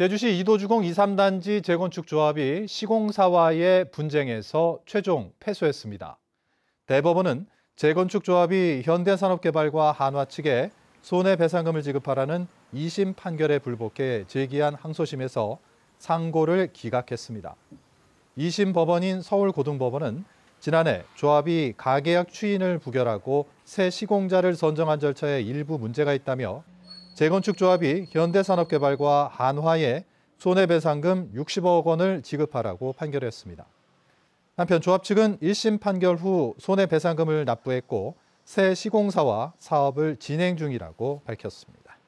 제주시 이도주공 2, 3단지 재건축 조합이 시공사와의 분쟁에서 최종 패소했습니다. 대법원은 재건축 조합이 현대산업개발과 한화 측에 손해배상금을 지급하라는 2심 판결에 불복해 제기한 항소심에서 상고를 기각했습니다. 2심 법원인 서울고등법원은 지난해 조합이 가계약 추인을 부결하고 새 시공자를 선정한 절차에 일부 문제가 있다며 재건축조합이 현대산업개발과 한화에 손해배상금 60억 원을 지급하라고 판결했습니다. 한편 조합 측은 1심 판결 후 손해배상금을 납부했고 새 시공사와 사업을 진행 중이라고 밝혔습니다.